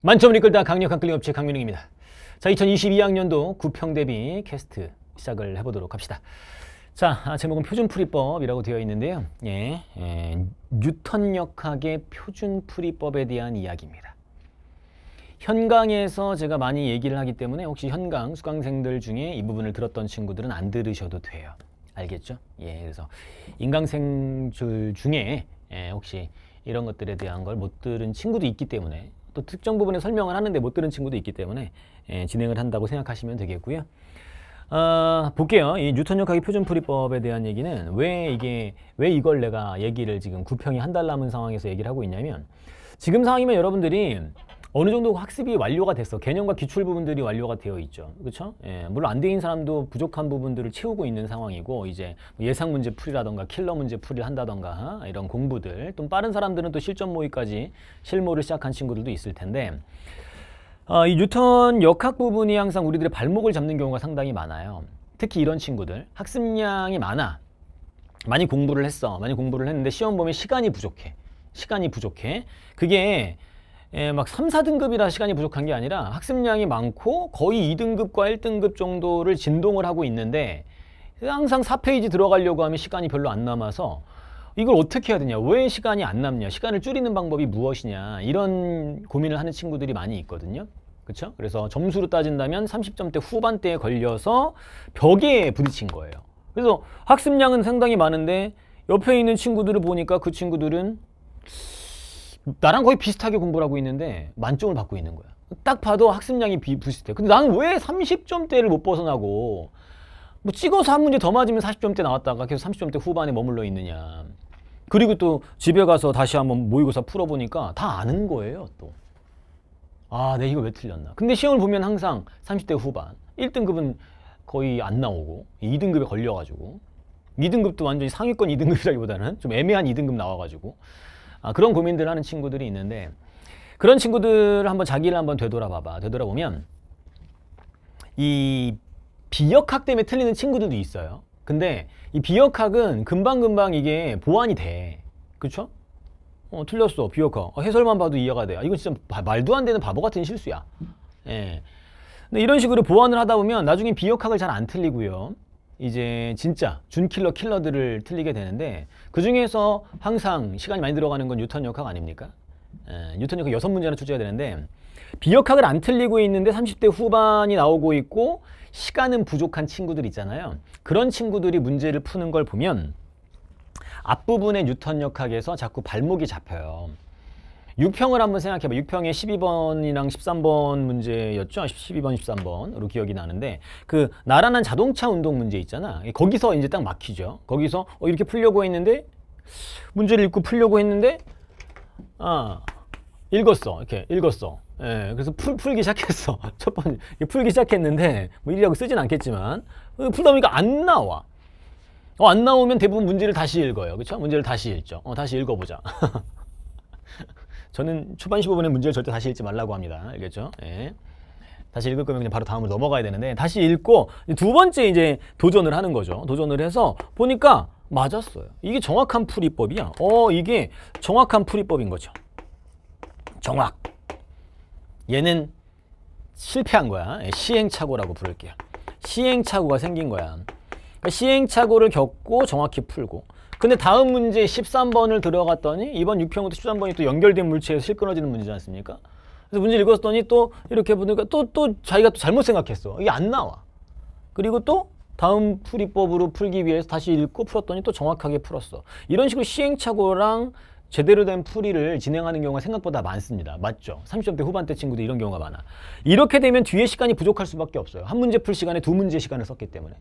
만점을 이끌다 강력한 끌림업체 강민웅입니다. 자, 2022학년도 구평 대비 캐스트 시작을 해보도록 합시다. 자, 아, 제목은 표준풀이법이라고 되어 있는데요. 예, 예, 뉴턴 역학의 표준풀이법에 대한 이야기입니다. 현강에서 제가 많이 얘기를 하기 때문에 혹시 현강 수강생들 중에 이 부분을 들었던 친구들은 안 들으셔도 돼요. 알겠죠? 예, 그래서 인강생들 중에 예, 혹시 이런 것들에 대한 걸 못 들은 친구도 있기 때문에 또 특정 부분에 설명을 하는데 못 들은 친구도 있기 때문에 예, 진행을 한다고 생각하시면 되겠고요. 어, 볼게요. 이 뉴턴 역학의 표준 풀이법에 대한 얘기는 왜 이게 왜 이걸 내가 얘기를 지금 구평이 한 달 남은 상황에서 얘기를 하고 있냐면 지금 상황이면 여러분들이 어느 정도 학습이 완료가 됐어. 개념과 기출 부분들이 완료가 되어 있죠. 그렇죠? 예, 물론 안돼는 사람도 부족한 부분들을 채우고 있는 상황이고 이제 뭐 예상 문제 풀이라던가 킬러 문제 풀이를 한다던가 이런 공부들 또 빠른 사람들은 또 실전 모의까지 실무를 시작한 친구들도 있을 텐데 어, 이 뉴턴 역학 부분이 항상 우리들의 발목을 잡는 경우가 상당히 많아요. 특히 이런 친구들 학습량이 많아. 많이 공부를 했어. 많이 공부를 했는데 시험 보면 시간이 부족해. 시간이 부족해. 그게 예, 막 3, 4등급이라 시간이 부족한 게 아니라 학습량이 많고 거의 2등급과 1등급 정도를 진동을 하고 있는데 항상 4페이지 들어가려고 하면 시간이 별로 안 남아서 이걸 어떻게 해야 되냐? 왜 시간이 안 남냐? 시간을 줄이는 방법이 무엇이냐? 이런 고민을 하는 친구들이 많이 있거든요. 그렇죠? 그래서 점수로 따진다면 30점대 후반대에 걸려서 벽에 부딪힌 거예요. 그래서 학습량은 상당히 많은데 옆에 있는 친구들을 보니까 그 친구들은 나랑 거의 비슷하게 공부를 하고 있는데 만점을 받고 있는 거야. 딱 봐도 학습량이 비, 비슷해. 근데 나는 왜 30점대를 못 벗어나고 뭐 찍어서 한 문제 더 맞으면 40점대 나왔다가 계속 30점대 후반에 머물러 있느냐. 그리고 또 집에 가서 다시 한번 모의고사 풀어보니까 다 아는 거예요, 또. 아, 내 이거 왜 틀렸나. 근데 시험을 보면 항상 30대 후반, 1등급은 거의 안 나오고 2등급에 걸려가지고 2등급도 완전히 상위권 2등급이라기보다는 좀 애매한 2등급 나와가지고 아, 그런 고민들 하는 친구들이 있는데 그런 친구들을 한번 자기를 한번 되돌아봐봐. 되돌아보면 이 비역학 때문에 틀리는 친구들도 있어요. 근데 이 비역학은 금방금방 이게 보완이 돼. 그쵸? 어, 틀렸어. 비역학. 어, 해설만 봐도 이해가 돼. 아, 이건 진짜 바, 말도 안 되는 바보 같은 실수야. 예. 근데 이런 식으로 보완을 하다 보면 나중에 비역학을 잘 안 틀리고요. 이제 진짜 준킬러 킬러들을 틀리게 되는데 그 중에서 항상 시간이 많이 들어가는 건 뉴턴 역학 아닙니까? 에, 예, 뉴턴 역학 여섯 문제나 출제야 되는데 비역학을 안 틀리고 있는데 30대 후반이 나오고 있고 시간은 부족한 친구들 있잖아요. 그런 친구들이 문제를 푸는 걸 보면 앞부분의 뉴턴 역학에서 자꾸 발목이 잡혀요. 6평을 한번 생각해봐. 6평에 12번이랑 13번 문제였죠? 12번, 13번으로 기억이 나는데 그 나란한 자동차 운동 문제 있잖아. 거기서 이제 딱 막히죠. 거기서 어, 이렇게 풀려고 했는데 문제를 읽고 풀려고 했는데 아 읽었어. 이렇게 읽었어. 예, 그래서 풀, 풀기 시작했어. 첫 번째 풀기 시작했는데 뭐이리라고 쓰진 않겠지만 어, 풀다 보니까 안 나와. 어, 안 나오면 대부분 문제를 다시 읽어요. 그렇죠? 문제를 다시 읽죠. 어, 다시 읽어보자. 저는 초반 1 5분에 문제를 절대 다시 읽지 말라고 합니다. 알겠죠? 예. 다시 읽을 거면 그냥 바로 다음으로 넘어가야 되는데 다시 읽고 두 번째 이제 도전을 하는 거죠. 도전을 해서 보니까 맞았어요. 이게 정확한 풀이법이야. 어, 이게 정확한 풀이법인 거죠. 정확. 얘는 실패한 거야. 예, 시행착오라고 부를게요. 시행착오가 생긴 거야. 그러니까 시행착오를 겪고 정확히 풀고 근데 다음 문제 13번을 들어갔더니 이번 6평부터 13번이 또 연결된 물체에서 실 끊어지는 문제지 않습니까? 그래서 문제 읽었더니 또 이렇게 보니까 또 또 자기가 또 잘못 생각했어. 이게 안 나와. 그리고 또 다음 풀이법으로 풀기 위해서 다시 읽고 풀었더니 또 정확하게 풀었어. 이런 식으로 시행착오랑 제대로 된 풀이를 진행하는 경우가 생각보다 많습니다. 맞죠? 30점대 후반대 친구들 이런 경우가 많아. 이렇게 되면 뒤에 시간이 부족할 수밖에 없어요. 한 문제 풀 시간에 두 문제 시간을 썼기 때문에.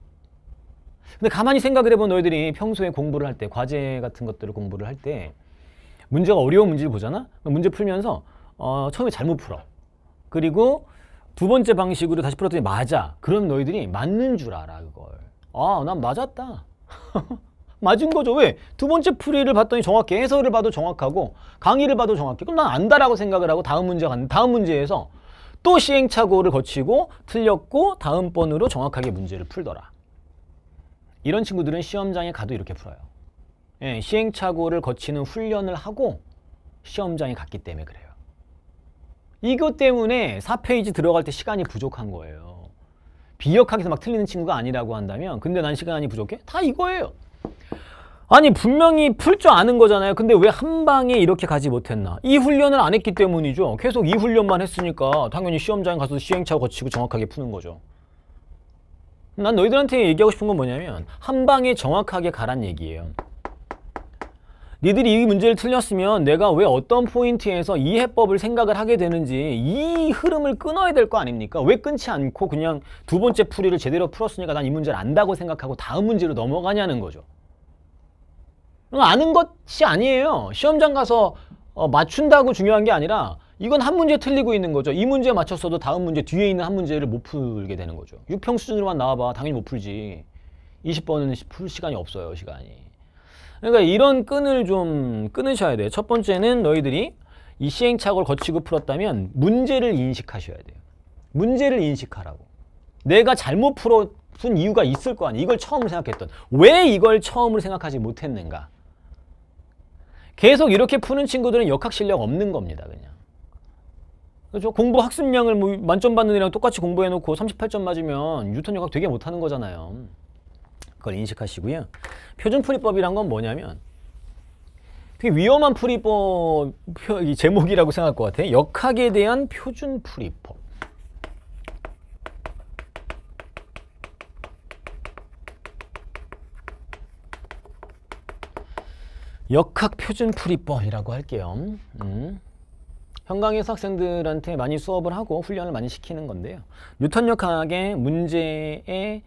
근데 가만히 생각을 해보면 너희들이 평소에 공부를 할 때, 과제 같은 것들을 공부를 할 때, 문제가 어려운 문제를 보잖아? 문제 풀면서, 어, 처음에 잘못 풀어. 그리고 두 번째 방식으로 다시 풀었더니 맞아. 그럼 너희들이 맞는 줄 알아, 그걸. 아, 난 맞았다. 맞은 거죠. 왜? 두 번째 풀이를 봤더니 정확해. 해설을 봐도 정확하고, 강의를 봐도 정확해. 그럼 난 안다라고 생각을 하고, 다음 문제, 다음 문제에서 또 시행착오를 거치고, 틀렸고, 다음번으로 정확하게 문제를 풀더라. 이런 친구들은 시험장에 가도 이렇게 풀어요. 예, 시행착오를 거치는 훈련을 하고 시험장에 갔기 때문에 그래요. 이것 때문에 4페이지 들어갈 때 시간이 부족한 거예요. 비역하게 서막 틀리는 친구가 아니라고 한다면 근데 난 시간이 부족해? 다 이거예요. 아니 분명히 풀 줄 아는 거잖아요. 근데 왜 한 방에 이렇게 가지 못했나? 이 훈련을 안 했기 때문이죠. 계속 이 훈련만 했으니까 당연히 시험장에 가서 시행착오 거치고 정확하게 푸는 거죠. 난 너희들한테 얘기하고 싶은 건 뭐냐면 한 방에 정확하게 가란 얘기예요. 니들이 이 문제를 틀렸으면 내가 왜 어떤 포인트에서 이 해법을 생각을 하게 되는지 이 흐름을 끊어야 될 거 아닙니까? 왜 끊지 않고 그냥 두 번째 풀이를 제대로 풀었으니까 난 이 문제를 안다고 생각하고 다음 문제로 넘어가냐는 거죠. 아는 것이 아니에요. 시험장 가서 어, 맞춘다고 중요한 게 아니라 이건 한 문제 틀리고 있는 거죠. 이 문제 맞췄어도 다음 문제 뒤에 있는 한 문제를 못 풀게 되는 거죠. 6평 수준으로만 나와봐. 당연히 못 풀지. 20번은 풀 시간이 없어요. 시간이. 그러니까 이런 끈을 좀 끊으셔야 돼요. 첫 번째는 너희들이 이 시행착오를 거치고 풀었다면 문제를 인식하셔야 돼요. 문제를 인식하라고. 내가 잘못 풀어쓴 이유가 있을 거 아니에요. 이걸 처음 생각했던. 왜 이걸 처음으로 생각하지 못했는가. 계속 이렇게 푸는 친구들은 역학 실력 없는 겁니다. 그냥. 그렇죠? 공부 학습량을 뭐 만점 받는 애랑 똑같이 공부해놓고 38점 맞으면 뉴턴 역학 되게 못하는 거잖아요. 그걸 인식하시고요. 표준 풀이법이란 건 뭐냐면 되게 위험한 풀이법 제목이라고 생각할 것 같아요. 역학에 대한 표준 풀이법. 역학 표준 풀이법이라고 할게요. 음. 현강에서 학생들한테 많이 수업을 하고 훈련을 많이 시키는 건데요. 뉴턴력 학의 문제의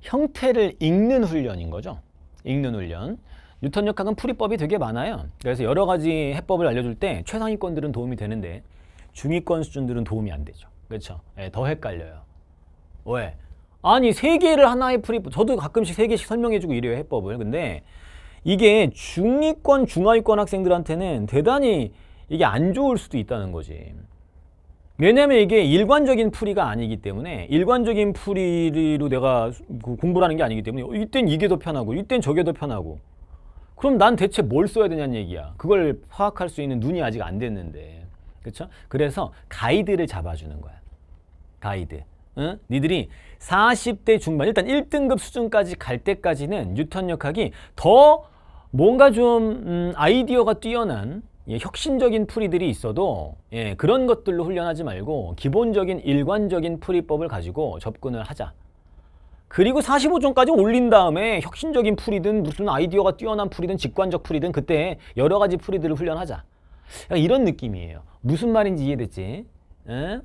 형태를 읽는 훈련인 거죠. 읽는 훈련. 뉴턴력 학은 풀이법이 되게 많아요. 그래서 여러 가지 해법을 알려줄 때 최상위권들은 도움이 되는데 중위권 수준들은 도움이 안 되죠. 그렇죠? 네, 더 헷갈려요. 왜? 아니 세 개를 하나의 풀이법 저도 가끔씩 세 개씩 설명해주고 이래요 해법을 근데 이게 중위권 중하위권 학생들한테는 대단히 이게 안 좋을 수도 있다는 거지. 왜냐면 이게 일관적인 풀이가 아니기 때문에 일관적인 풀이로 내가 그 공부하는 게 아니기 때문에 이땐 이게 더 편하고 이땐 저게 더 편하고 그럼 난 대체 뭘 써야 되냐는 얘기야. 그걸 파악할 수 있는 눈이 아직 안 됐는데. 그쵸 그래서 가이드를 잡아주는 거야. 가이드. 응? 니들이 40대 중반, 일단 1등급 수준까지 갈 때까지는 뉴턴 역학이 더 뭔가 좀 음, 아이디어가 뛰어난 예, 혁신적인 풀이들이 있어도 예, 그런 것들로 훈련하지 말고 기본적인 일관적인 풀이법을 가지고 접근을 하자. 그리고 45종까지 올린 다음에 혁신적인 풀이든 무슨 아이디어가 뛰어난 풀이든 직관적 풀이든 그때 여러 가지 풀이들을 훈련하자. 이런 느낌이에요. 무슨 말인지 이해됐지? 예?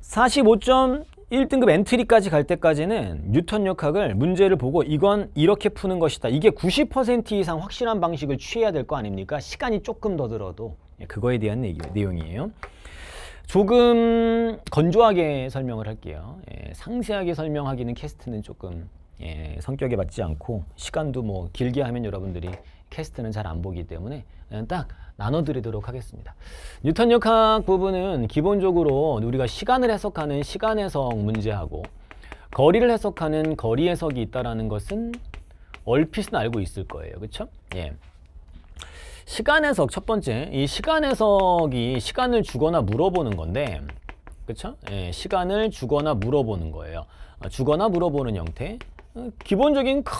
45점 1등급 엔트리까지 갈 때까지는 뉴턴 역학을 문제를 보고 이건 이렇게 푸는 것이다. 이게 90% 이상 확실한 방식을 취해야 될 거 아닙니까? 시간이 조금 더 들어도 예, 그거에 대한 얘기, 내용이에요. 조금 건조하게 설명을 할게요. 예, 상세하게 설명하기는 캐스트는 조금 예, 성격에 맞지 않고 시간도 뭐 길게 하면 여러분들이 캐스트는 잘 안 보기 때문에 딱 나눠드리도록 하겠습니다. 뉴턴 역학 부분은 기본적으로 우리가 시간을 해석하는 시간 해석 문제하고 거리를 해석하는 거리 해석이 있다는 것은 얼핏은 알고 있을 거예요. 그렇죠? 예. 시간 해석 첫 번째 이 시간 해석이 시간을 주거나 물어보는 건데 그렇죠? 예, 시간을 주거나 물어보는 거예요. 어, 주거나 물어보는 형태 기본적인 큰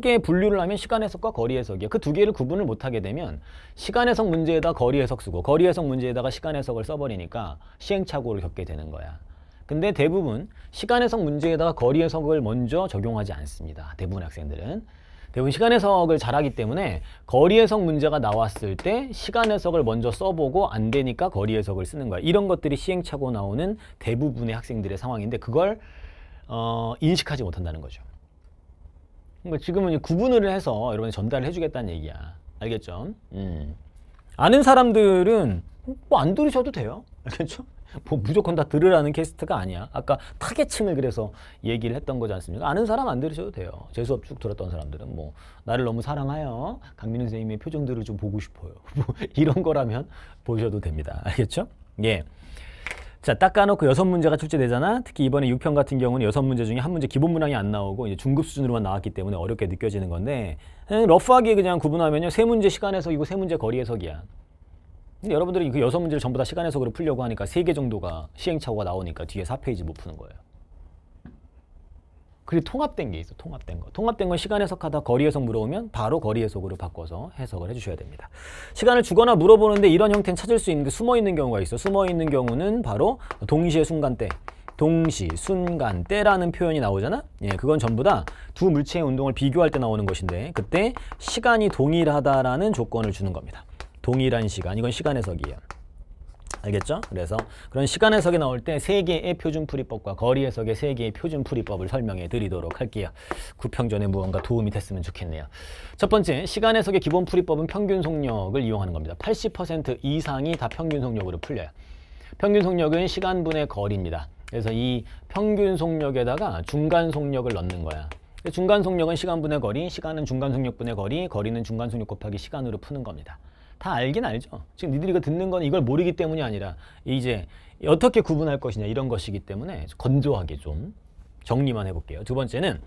게 분류를 하면 시간 해석과 거리 해석이요그두 개를 구분을 못하게 되면 시간 해석 문제에다 거리 해석 쓰고 거리 해석 문제에다가 시간 해석을 써버리니까 시행착오를 겪게 되는 거야. 근데 대부분 시간 해석 문제에다가 거리 해석을 먼저 적용하지 않습니다. 대부분 학생들은. 대부분 시간 해석을 잘하기 때문에 거리 해석 문제가 나왔을 때 시간 해석을 먼저 써보고 안 되니까 거리 해석을 쓰는 거야. 이런 것들이 시행착오 나오는 대부분의 학생들의 상황인데 그걸 어, 인식하지 못한다는 거죠. 그러니까 지금은 구분을 해서 여러분이 전달을 해주겠다는 얘기야. 알겠죠? 음. 아는 사람들은 뭐 안 들으셔도 돼요. 알겠죠? 뭐 무조건 다 들으라는 캐스트가 아니야. 아까 타겟층을 그래서 얘기를 했던 거지 않습니까? 아는 사람 안 들으셔도 돼요. 재 수업 쭉 들었던 사람들은 뭐 나를 너무 사랑하여 강민우 선생님의 표정들을 좀 보고 싶어요. 뭐 이런 거라면 보셔도 됩니다. 알겠죠? 예. 자, 닦아놓고 여섯 문제가 출제되잖아. 특히 이번에 6편 같은 경우는 여섯 문제 중에 한 문제 기본 문항이 안 나오고 이제 중급 수준으로만 나왔기 때문에 어렵게 느껴지는 건데 음, 러프하게 그냥 구분하면요. 세 문제 시간 해석이고 세 문제 거리 해석이야. 근데 여러분들이 그 여섯 문제를 전부 다 시간 해석으로 풀려고 하니까 세 개 정도가 시행착오가 나오니까 뒤에 4페이지 못 푸는 거예요. 그리고 통합된 게 있어. 통합된 거. 통합된 건 시간 해석하다 거리 해석 물어보면 바로 거리 해석으로 바꿔서 해석을 해주셔야 됩니다. 시간을 주거나 물어보는데 이런 형태는 찾을 수 있는 게 숨어 있는 경우가 있어. 숨어 있는 경우는 바로 동시에 순간때. 동시, 순간, 때라는 표현이 나오잖아? 예, 그건 전부 다 두 물체의 운동을 비교할 때 나오는 것인데 그때 시간이 동일하다라는 조건을 주는 겁니다. 동일한 시간, 이건 시간 해석이에요. 알겠죠? 그래서 그런 시간 해석이 나올 때 세 개의 표준 풀이법과 거리 해석의 세 개의 표준 풀이법을 설명해 드리도록 할게요. 구평 전에 무언가 도움이 됐으면 좋겠네요. 첫 번째, 시간 해석의 기본 풀이법은 평균 속력을 이용하는 겁니다. 80% 이상이 다 평균 속력으로 풀려요. 평균 속력은 시간분의 거리입니다. 그래서 이 평균 속력에다가 중간 속력을 넣는 거야. 중간 속력은 시간분의 거리, 시간은 중간 속력분의 거리, 거리는 중간 속력 곱하기 시간으로 푸는 겁니다. 다 알긴 알죠. 지금 니들이 이거 듣는 건 이걸 모르기 때문이 아니라 이제 어떻게 구분할 것이냐 이런 것이기 때문에 건조하게 좀 정리만 해볼게요. 두 번째는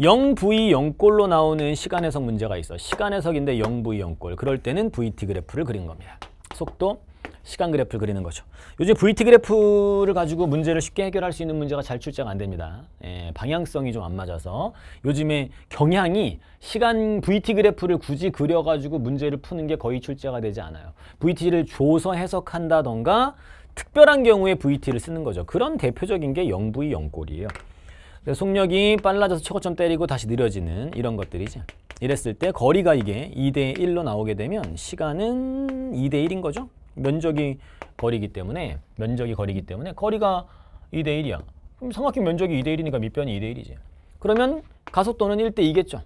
0V 0골로 나오는 시간 해석 문제가 있어. 시간 해석인데 0V 0골. 그럴 때는 VT 그래프를 그린 겁니다. 속도 시간 그래프를 그리는 거죠. 요즘 VT 그래프를 가지고 문제를 쉽게 해결할 수 있는 문제가 잘 출제가 안 됩니다. 예, 방향성이 좀 안 맞아서 요즘에 경향이 시간 VT 그래프를 굳이 그려가지고 문제를 푸는 게 거의 출제가 되지 않아요. VT를 줘서 해석한다던가 특별한 경우에 VT를 쓰는 거죠. 그런 대표적인 게 0V 0골이에요. 속력이 빨라져서 최고점 때리고 다시 느려지는 이런 것들이죠. 이랬을 때 거리가 이게 2대 1로 나오게 되면 시간은 2대 1인 거죠. 면적이 거리이기 때문에 면적이 거리이기 때문에 거리가 2대 1이야. 그럼 삼각형 면적이 2대 1이니까 밑변이 2대 1이지. 그러면 가속도는 1대 2겠죠.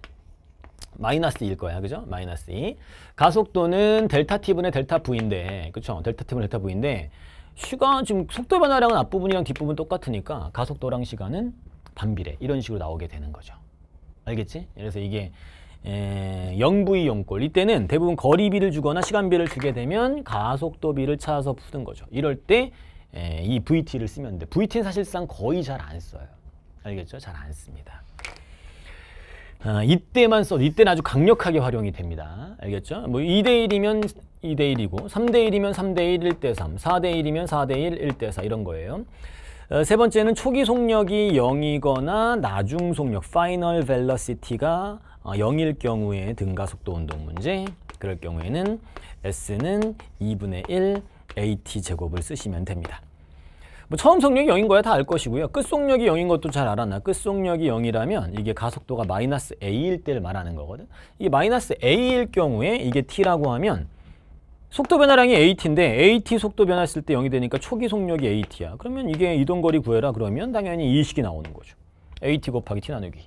마이너스 1 거야. 그죠? 마이너스 2. 가속도는 델타 T분의 델타 V인데, 그쵸? 델타 T분의 델타 V인데, 시가 지금 속도 변화량은 앞부분이랑 뒷부분 똑같으니까 가속도랑 시간은 반비례. 이런 식으로 나오게 되는 거죠. 알겠지? 그래서 이게 에, 예, 영부의 용골 이때는 대부분 거리비를 주거나 시간비를 주게 되면 가속도비를 찾아서 푸는 거죠. 이럴 때이 예, VT를 쓰면 돼. VT는 사실상 거의 잘 안 써요. 알겠죠? 잘 안 씁니다. 아, 이때만 써도 이때는 아주 강력하게 활용이 됩니다. 알겠죠? 뭐 2대1이면 2대1이고 3대1이면 3대1, 1대3 4대1이면 4대1, 1대4 이런 거예요. 어, 세 번째는 초기 속력이 0이거나 나중 속력, 파이널 벨러시티가 0일 어, 경우에 등가속도 운동 문제 그럴 경우에는 S는 2분의 1 AT 제곱을 쓰시면 됩니다. 뭐 처음 속력이 0인 거야 다 알 것이고요. 끝속력이 0인 것도 잘알았나 끝속력이 0이라면 이게 가속도가 마이너스 A일 때를 말하는 거거든. 이게 마이너스 A일 경우에 이게 T라고 하면 속도 변화량이 AT인데 AT 속도 변했을 때 0이 되니까 초기 속력이 AT야. 그러면 이게 이동거리 구해라 그러면 당연히 이식이 나오는 거죠. AT 곱하기 T 나누기.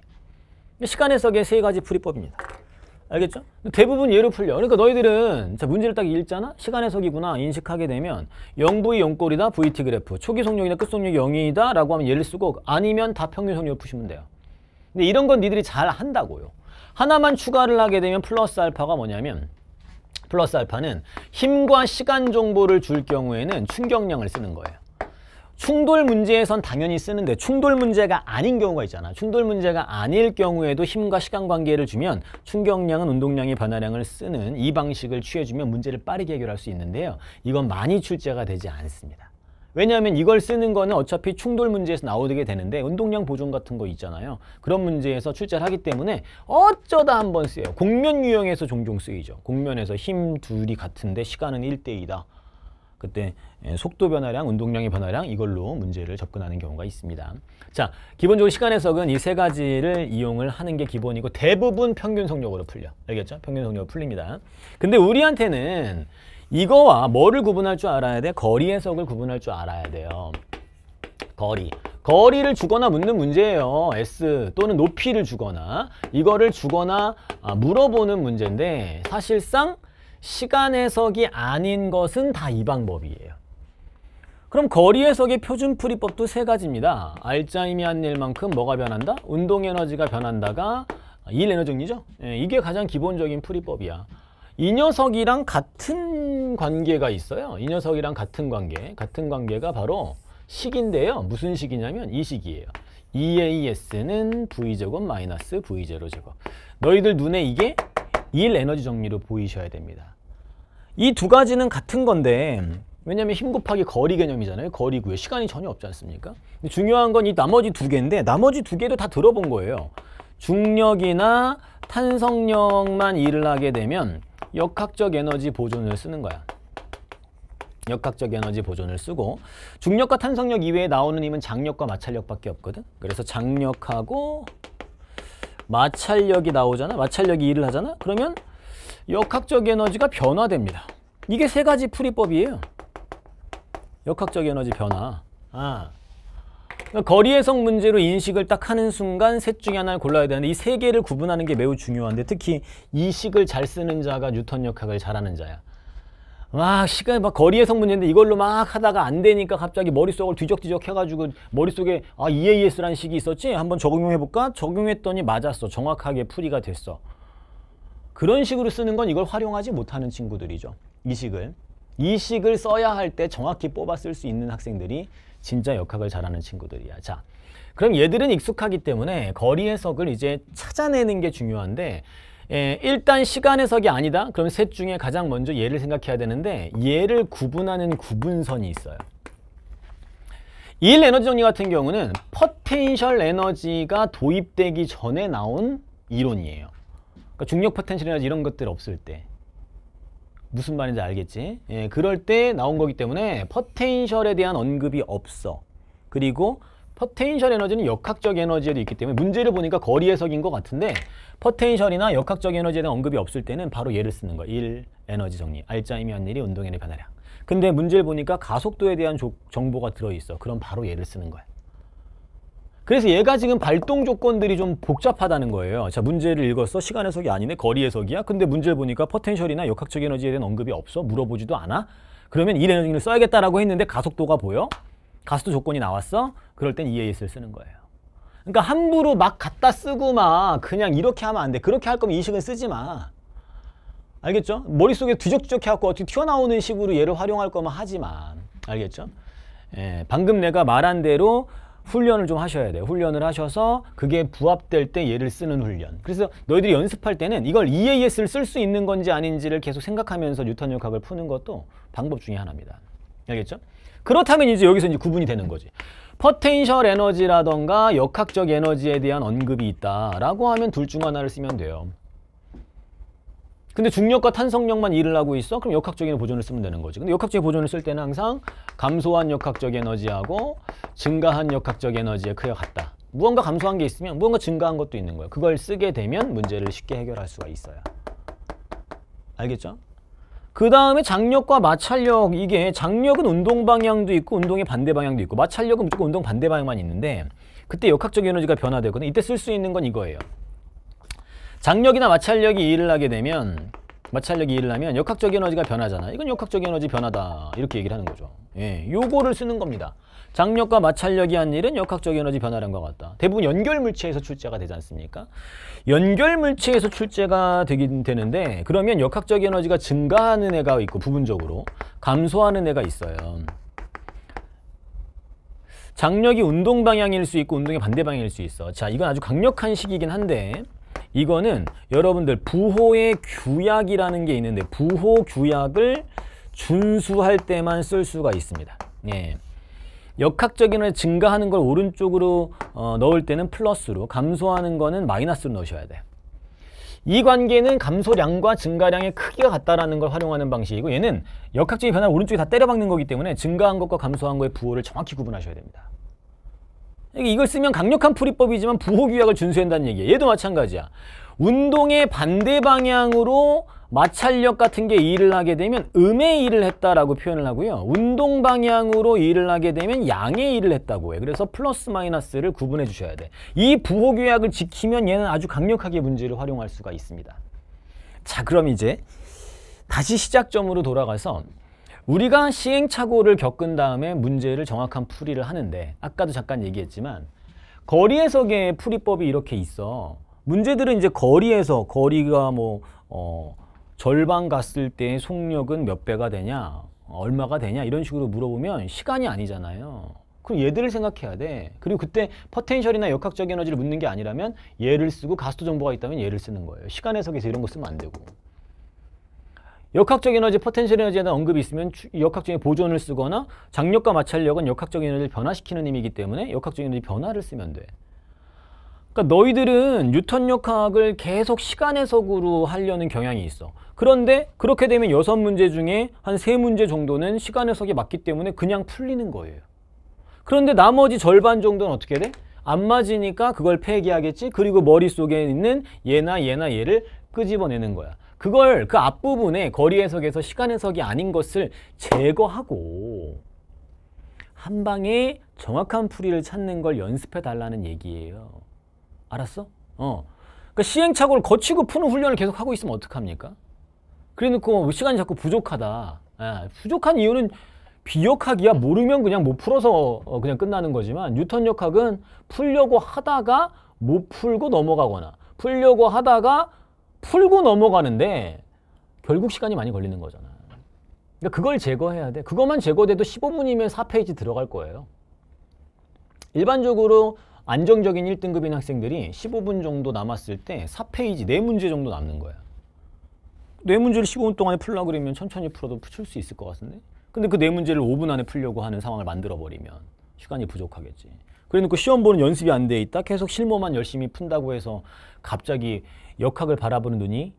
시간 해석의 세 가지 풀이법입니다. 알겠죠? 대부분 예로 풀려. 그러니까 너희들은 자, 문제를 딱 읽잖아? 시간 해석이구나. 인식하게 되면 0V 0꼴이다. VT 그래프. 초기 속력이나 끝 속력이 0이다. 라고 하면 예를 쓰고 아니면 다 평균 속력을 푸시면 돼요. 근데 이런 건 니들이 잘 한다고요. 하나만 추가를 하게 되면 플러스 알파가 뭐냐면 플러스 알파는 힘과 시간 정보를 줄 경우에는 충격량을 쓰는 거예요. 충돌 문제에선 당연히 쓰는데 충돌 문제가 아닌 경우가 있잖아. 충돌 문제가 아닐 경우에도 힘과 시간 관계를 주면 충격량은 운동량의 변화량을 쓰는 이 방식을 취해주면 문제를 빠르게 해결할 수 있는데요. 이건 많이 출제가 되지 않습니다. 왜냐하면 이걸 쓰는 거는 어차피 충돌 문제에서 나오게 되는데 운동량 보존 같은 거 있잖아요. 그런 문제에서 출제를 하기 때문에 어쩌다 한번 쓰여요. 공면 유형에서 종종 쓰이죠. 공면에서 힘 둘이 같은데 시간은 1대2다 그때 예, 속도 변화량, 운동량의 변화량 이걸로 문제를 접근하는 경우가 있습니다. 자, 기본적으로 시간 해석은 이 세 가지를 이용을 하는 게 기본이고 대부분 평균 성력으로 풀려. 알겠죠? 평균 성력으로 풀립니다. 근데 우리한테는 이거와 뭐를 구분할 줄 알아야 돼? 거리 해석을 구분할 줄 알아야 돼요. 거리. 거리를 주거나 묻는 문제예요. S 또는 높이를 주거나 이거를 주거나 아, 물어보는 문제인데 사실상 시간 해석이 아닌 것은 다 이 방법이에요. 그럼 거리 해석의 표준 풀이법도 세 가지입니다. 알짜임이 한 일만큼 뭐가 변한다? 운동 에너지가 변한다가 일 에너정리죠? 예, 이게 가장 기본적인 풀이법이야. 이 녀석이랑 같은 관계가 있어요. 이 녀석이랑 같은 관계. 같은 관계가 바로 식인데요. 무슨 식이냐면 이 식이에요. EAS는 V제곱 마이너스 v 제로제곱 너희들 눈에 이게 일 에너지 정리로 보이셔야 됩니다. 이 두 가지는 같은 건데 왜냐하면 힘 곱하기 거리 개념이잖아요. 거리고요. 시간이 전혀 없지 않습니까? 중요한 건 이 나머지 두 개인데 나머지 두 개도 다 들어본 거예요. 중력이나 탄성력만 일을 하게 되면 역학적 에너지 보존을 쓰는 거야. 역학적 에너지 보존을 쓰고 중력과 탄성력 이외에 나오는 힘은 장력과 마찰력밖에 없거든. 그래서 장력하고 마찰력이 나오잖아 마찰력이 일을 하잖아 그러면 역학적 에너지가 변화됩니다 이게 세 가지 풀이법이에요 역학적 에너지 변화 아. 그러니까 거리해석 문제로 인식을 딱 하는 순간 셋 중에 하나를 골라야 되는데 이 세 개를 구분하는 게 매우 중요한데 특히 이식을 잘 쓰는 자가 뉴턴 역학을 잘하는 자야 와 시간이 막 거리의 성분인데 이걸로 막 하다가 안 되니까 갑자기 머릿속을 뒤적뒤적 해가지고 머릿속에 아 EAS라는 식이 있었지 한번 적용해볼까 적용했더니 맞았어 정확하게 풀이가 됐어 그런 식으로 쓰는 건 이걸 활용하지 못하는 친구들이죠 이 식을 이 식을 써야 할 때 정확히 뽑아 쓸 수 있는 학생들이 진짜 역학을 잘하는 친구들이야 자 그럼 얘들은 익숙하기 때문에 거리 해석을 이제 찾아내는 게 중요한데 예, 일단 시간 해석이 아니다? 그럼 셋 중에 가장 먼저 얘를 생각해야 되는데 얘를 구분하는 구분선이 있어요. 일 에너지 정리 같은 경우는 퍼텐셜 에너지가 도입되기 전에 나온 이론이에요. 그러니까 중력 퍼텐셜 에너지 이런 것들 없을 때 무슨 말인지 알겠지? 예, 그럴 때 나온 거기 때문에 퍼텐셜에 대한 언급이 없어. 그리고 퍼텐셜 에너지는 역학적 에너지에도 있기 때문에 문제를 보니까 거리 해석인 것 같은데 퍼텐셜이나 역학적 에너지에 대한 언급이 없을 때는 바로 예를 쓰는 거야. 1. 에너지 정리. 알짜이면 일이 운동인의 변화량. 근데 문제를 보니까 가속도에 대한 조, 정보가 들어있어. 그럼 바로 예를 쓰는 거야. 그래서 얘가 지금 발동 조건들이 좀 복잡하다는 거예요. 자, 문제를 읽었어. 시간 해석이 아니네. 거리 해석이야. 근데 문제를 보니까 퍼텐셜이나 역학적 에너지에 대한 언급이 없어. 물어보지도 않아. 그러면 이 에너지를 써야겠다라고 했는데 가속도가 보여. 가수도 조건이 나왔어? 그럴 땐 EAS를 쓰는 거예요. 그러니까 함부로 막 갖다 쓰고 막 그냥 이렇게 하면 안 돼. 그렇게 할 거면 이식은 쓰지 마. 알겠죠? 머릿속에 뒤적뒤적 해갖고 어떻게 튀어나오는 식으로 얘를 활용할 거면 하지만 알겠죠? 예, 방금 내가 말한 대로 훈련을 좀 하셔야 돼요. 훈련을 하셔서 그게 부합될 때 얘를 쓰는 훈련. 그래서 너희들이 연습할 때는 이걸 EAS를 쓸 수 있는 건지 아닌지를 계속 생각하면서 뉴턴 역학을 푸는 것도 방법 중에 하나입니다. 알겠죠? 그렇다면 이제 여기서 이제 구분이 되는 거지. 퍼텐셜 에너지라던가 역학적 에너지에 대한 언급이 있다라고 하면 둘 중 하나를 쓰면 돼요. 근데 중력과 탄성력만 일을 하고 있어? 그럼 역학적인 보존을 쓰면 되는 거지. 근데 역학적인 보존을 쓸 때는 항상 감소한 역학적 에너지하고 증가한 역학적 에너지의 크기가 같다. 무언가 감소한 게 있으면 무언가 증가한 것도 있는 거예요. 그걸 쓰게 되면 문제를 쉽게 해결할 수가 있어요. 알겠죠? 그 다음에 장력과 마찰력 이게 장력은 운동 방향도 있고 운동의 반대 방향도 있고 마찰력은 무조건 운동 반대 방향만 있는데 그때 역학적 에너지가 변화되거든 이때 쓸 수 있는 건 이거예요 장력이나 마찰력이 일을 하게 되면 마찰력이 일을 하면 역학적 에너지가 변하잖아 이건 역학적 에너지 변화다 이렇게 얘기를 하는 거죠 예, 요거를 쓰는 겁니다 장력과 마찰력이 한 일은 역학적 에너지 변화량것 같다. 대부분 연결 물체에서 출제가 되지 않습니까? 연결 물체에서 출제가 되긴 되는데 그러면 역학적 에너지가 증가하는 애가 있고 부분적으로 감소하는 애가 있어요. 장력이 운동 방향일 수 있고 운동의 반대 방향일 수 있어. 자, 이건 아주 강력한 식이긴 한데 이거는 여러분들 부호의 규약이라는 게 있는데 부호 규약을 준수할 때만 쓸 수가 있습니다. 예. 역학적인 을 증가하는 걸 오른쪽으로 어, 넣을 때는 플러스로 감소하는 거는 마이너스로 넣으셔야 돼. 이 관계는 감소량과 증가량의 크기가 같다라는 걸 활용하는 방식이고 얘는 역학적인 변화를 오른쪽에 다 때려박는 거기 때문에 증가한 것과 감소한 것의 부호를 정확히 구분하셔야 됩니다. 이걸 쓰면 강력한 풀이법이지만 부호 규약을 준수한다는 얘기예요. 얘도 마찬가지야. 운동의 반대 방향으로 마찰력 같은 게 일을 하게 되면 음의 일을 했다라고 표현을 하고요. 운동 방향으로 일을 하게 되면 양의 일을 했다고 해. 그래서 플러스 마이너스를 구분해 주셔야 돼. 이 부호 규약을 지키면 얘는 아주 강력하게 문제를 활용할 수가 있습니다. 자 그럼 이제 다시 시작점으로 돌아가서 우리가 시행착오를 겪은 다음에 문제를 정확한 풀이를 하는데 아까도 잠깐 얘기했지만 거리 해석의 풀이법이 이렇게 있어 문제들은 이제 거리에서 거리가 뭐 어, 절반 갔을 때의 속력은 몇 배가 되냐 얼마가 되냐 이런 식으로 물어보면 시간이 아니잖아요 그럼 얘들을 생각해야 돼 그리고 그때 퍼텐셜이나 역학적 에너지를 묻는 게 아니라면 얘를 쓰고 가스도 정보가 있다면 얘를 쓰는 거예요 시간 해석에서 이런 거 쓰면 안 되고 역학적 에너지, 포텐셜 에너지에 대한 언급이 있으면 역학적인 보존을 쓰거나 장력과 마찰력은 역학적 에너지를 변화시키는 힘이기 때문에 역학적 에너지 변화를 쓰면 돼. 그러니까 너희들은 뉴턴 역학을 계속 시간해 석으로 하려는 경향이 있어. 그런데 그렇게 되면 여섯 문제 중에 한 세 문제 정도는 시간해석에 맞기 때문에 그냥 풀리는 거예요. 그런데 나머지 절반 정도는 어떻게 돼? 안 맞으니까 그걸 폐기하겠지. 그리고 머릿속에 있는 얘나 얘나 얘를 끄집어내는 거야. 그걸 그 앞부분에 거리 해석에서 시간 해석이 아닌 것을 제거하고 한 방에 정확한 풀이를 찾는 걸 연습해 달라는 얘기예요. 알았어? 어. 그러니까 시행착오를 거치고 푸는 훈련을 계속 하고 있으면 어떡합니까? 그래놓고 뭐 시간이 자꾸 부족하다. 예, 부족한 이유는 비역학이야 모르면 그냥 못 풀어서 어, 그냥 끝나는 거지만 뉴턴 역학은 풀려고 하다가 못 풀고 넘어가거나 풀려고 하다가 풀고 넘어가는데 결국 시간이 많이 걸리는 거잖아. 그러니까 그걸 제거해야 돼. 그것만 제거돼도 15분이면 4페이지 들어갈 거예요. 일반적으로 안정적인 1등급인 학생들이 15분 정도 남았을 때 4페이지 4문제 정도 남는 거야. 4문제를 15분 동안에 풀려 그러면 천천히 풀어도 풀 수 있을 것 같은데? 근데 그 4문제를 5분 안에 풀려고 하는 상황을 만들어버리면 시간이 부족하겠지. 그래 놓고 시험 보는 연습이 안 돼 있다. 계속 실무만 열심히 푼다고 해서 갑자기 역학을 바라보는 눈이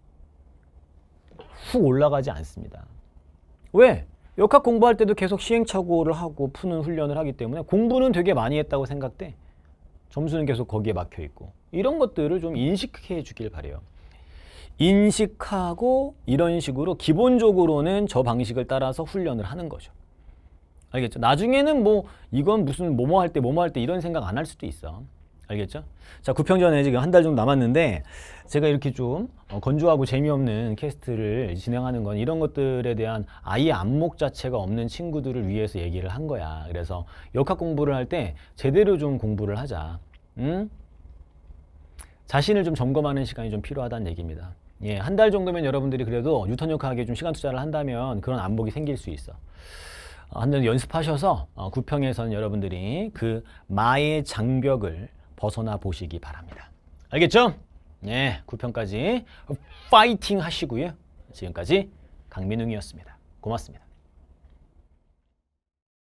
훅 올라가지 않습니다. 왜? 역학 공부할 때도 계속 시행착오를 하고 푸는 훈련을 하기 때문에 공부는 되게 많이 했다고 생각돼. 점수는 계속 거기에 막혀 있고 이런 것들을 좀 인식해 주길 바래요. 인식하고 이런 식으로 기본적으로는 저 방식을 따라서 훈련을 하는 거죠. 알겠죠? 나중에는 뭐 이건 무슨 뭐뭐 할 때 뭐뭐 할 때 이런 생각 안 할 수도 있어. 알겠죠? 자, 구평전에 지금 한 달 정도 남았는데 제가 이렇게 좀 어, 건조하고 재미없는 캐스트를 진행하는 건 이런 것들에 대한 아예 안목 자체가 없는 친구들을 위해서 얘기를 한 거야. 그래서 역학 공부를 할 때 제대로 좀 공부를 하자. 응? 자신을 좀 점검하는 시간이 좀 필요하다는 얘기입니다. 예, 한 달 정도면 여러분들이 그래도 뉴턴 역학에 좀 시간 투자를 한다면 그런 안목이 생길 수 있어. 어, 한번 연습하셔서 어, 구평에서는 여러분들이 그 마의 장벽을 벗어나 보시기 바랍니다. 알겠죠? 네, 9편까지 파이팅 하시고요. 지금까지 강민웅이었습니다. 고맙습니다.